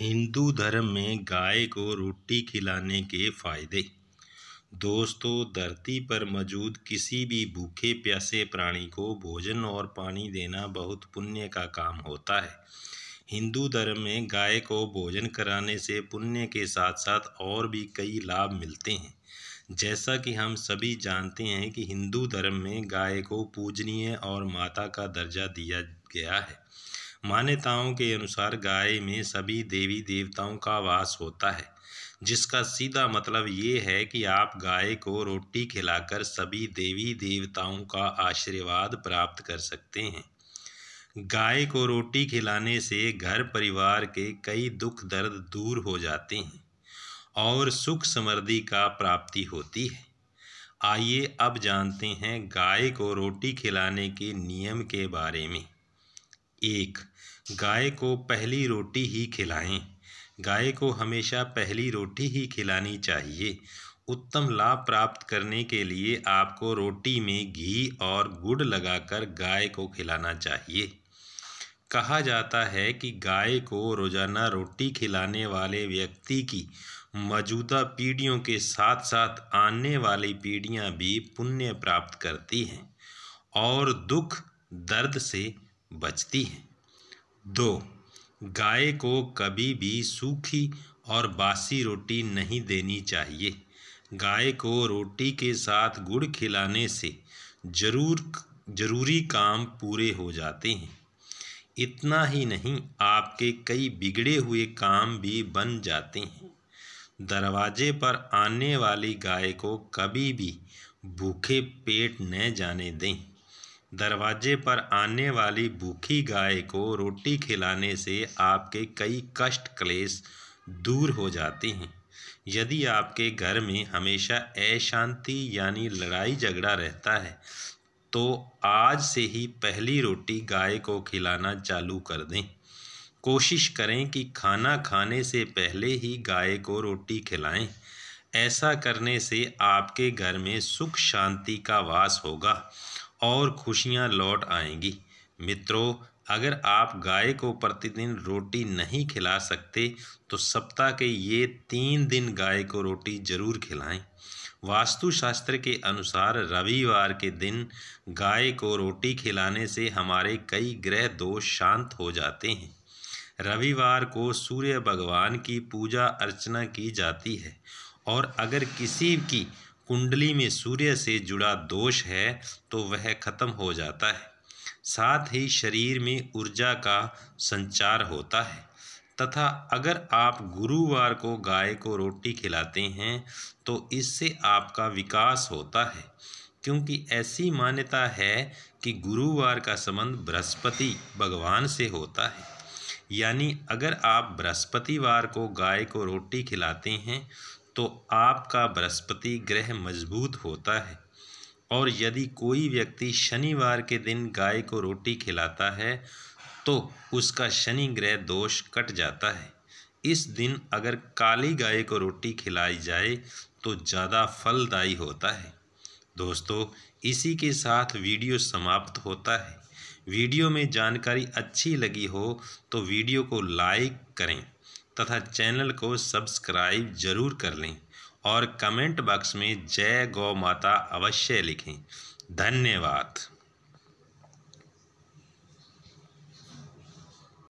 हिंदू धर्म में गाय को रोटी खिलाने के फायदे दोस्तों धरती पर मौजूद किसी भी भूखे प्यासे प्राणी को भोजन और पानी देना बहुत पुण्य का काम होता है हिंदू धर्म में गाय को भोजन कराने से पुण्य के साथ साथ और भी कई लाभ मिलते हैं जैसा कि हम सभी जानते हैं कि हिंदू धर्म में गाय को पूजनीय और माता का दर्जा दिया गया है मान्यताओं के अनुसार गाय में सभी देवी देवताओं का वास होता है जिसका सीधा मतलब ये है कि आप गाय को रोटी खिलाकर सभी देवी देवताओं का आशीर्वाद प्राप्त कर सकते हैं गाय को रोटी खिलाने से घर परिवार के कई दुख दर्द दूर हो जाते हैं और सुख समृद्धि का प्राप्ति होती है आइए अब जानते हैं गाय को रोटी खिलाने के नियम के बारे में एक गाय को पहली रोटी ही खिलाएं गाय को हमेशा पहली रोटी ही खिलानी चाहिए उत्तम लाभ प्राप्त करने के लिए आपको रोटी में घी और गुड़ लगाकर गाय को खिलाना चाहिए कहा जाता है कि गाय को रोज़ाना रोटी खिलाने वाले व्यक्ति की मौजूदा पीढ़ियों के साथ साथ आने वाली पीढ़ियां भी पुण्य प्राप्त करती हैं और दुख दर्द से बचती हैं दो गाय को कभी भी सूखी और बासी रोटी नहीं देनी चाहिए गाय को रोटी के साथ गुड़ खिलाने से जरूर जरूरी काम पूरे हो जाते हैं इतना ही नहीं आपके कई बिगड़े हुए काम भी बन जाते हैं दरवाजे पर आने वाली गाय को कभी भी भूखे पेट न जाने दें दरवाजे पर आने वाली भूखी गाय को रोटी खिलाने से आपके कई कष्ट क्लेश दूर हो जाते हैं यदि आपके घर में हमेशा अशांति यानी लड़ाई झगड़ा रहता है तो आज से ही पहली रोटी गाय को खिलाना चालू कर दें कोशिश करें कि खाना खाने से पहले ही गाय को रोटी खिलाएं ऐसा करने से आपके घर में सुख शांति का वास होगा और खुशियाँ लौट आएंगी मित्रों अगर आप गाय को प्रतिदिन रोटी नहीं खिला सकते तो सप्ताह के ये तीन दिन गाय को रोटी ज़रूर खिलाएं वास्तुशास्त्र के अनुसार रविवार के दिन गाय को रोटी खिलाने से हमारे कई ग्रह दोष शांत हो जाते हैं रविवार को सूर्य भगवान की पूजा अर्चना की जाती है और अगर किसी की कुंडली में सूर्य से जुड़ा दोष है तो वह खत्म हो जाता है साथ ही शरीर में ऊर्जा का संचार होता है तथा अगर आप गुरुवार को गाय को रोटी खिलाते हैं तो इससे आपका विकास होता है क्योंकि ऐसी मान्यता है कि गुरुवार का संबंध बृहस्पति भगवान से होता है यानी अगर आप बृहस्पतिवार को गाय को रोटी खिलाते हैं तो आपका बृहस्पति ग्रह मजबूत होता है और यदि कोई व्यक्ति शनिवार के दिन गाय को रोटी खिलाता है तो उसका शनि ग्रह दोष कट जाता है इस दिन अगर काली गाय को रोटी खिलाई जाए तो ज़्यादा फलदायी होता है दोस्तों इसी के साथ वीडियो समाप्त होता है वीडियो में जानकारी अच्छी लगी हो तो वीडियो को लाइक करें तथा चैनल को सब्सक्राइब जरूर कर लें और कमेंट बॉक्स में जय गौ माता अवश्य लिखें धन्यवाद